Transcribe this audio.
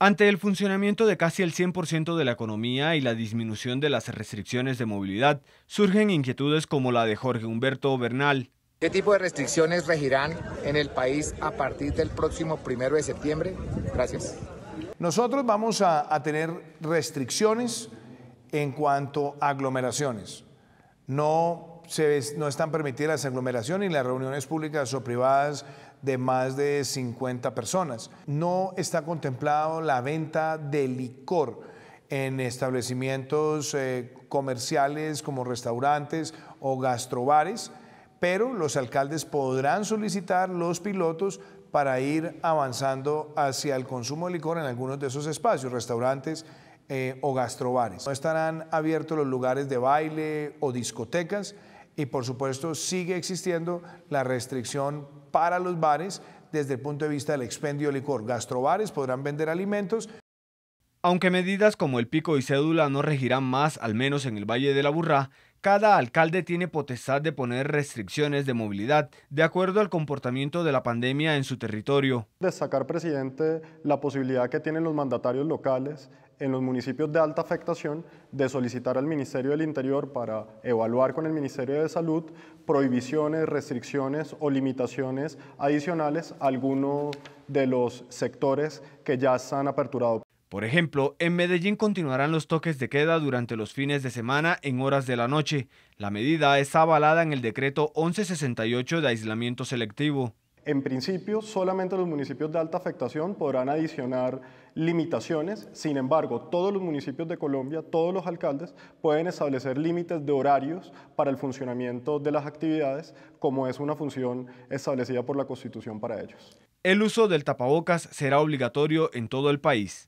Ante el funcionamiento de casi el 100% de la economía y la disminución de las restricciones de movilidad, surgen inquietudes como la de Jorge Humberto Bernal. ¿Qué tipo de restricciones regirán en el país a partir del próximo primero de septiembre? Gracias. Nosotros vamos a, tener restricciones en cuanto a aglomeraciones. No, se, no están permitidas las aglomeraciones y las reuniones públicas o privadas de más de 50 personas. No está contemplado la venta de licor en establecimientos eh, comerciales como restaurantes o gastrobares, pero los alcaldes podrán solicitar los pilotos para ir avanzando hacia el consumo de licor en algunos de esos espacios, restaurantes eh, o gastrobares. No estarán abiertos los lugares de baile o discotecas y por supuesto sigue existiendo la restricción para los bares desde el punto de vista del expendio licor. Gastrobares podrán vender alimentos. Aunque medidas como el pico y cédula no regirán más, al menos en el Valle de la Burrá, cada alcalde tiene potestad de poner restricciones de movilidad de acuerdo al comportamiento de la pandemia en su territorio. Destacar, presidente, la posibilidad que tienen los mandatarios locales en los municipios de alta afectación de solicitar al Ministerio del Interior para evaluar con el Ministerio de Salud prohibiciones, restricciones o limitaciones adicionales a alguno de los sectores que ya se han aperturado. Por ejemplo, en Medellín continuarán los toques de queda durante los fines de semana en horas de la noche. La medida está avalada en el decreto 1168 de aislamiento selectivo. En principio, solamente los municipios de alta afectación podrán adicionar limitaciones, sin embargo, todos los municipios de Colombia, todos los alcaldes pueden establecer límites de horarios para el funcionamiento de las actividades, como es una función establecida por la Constitución para ellos. El uso del tapabocas será obligatorio en todo el país.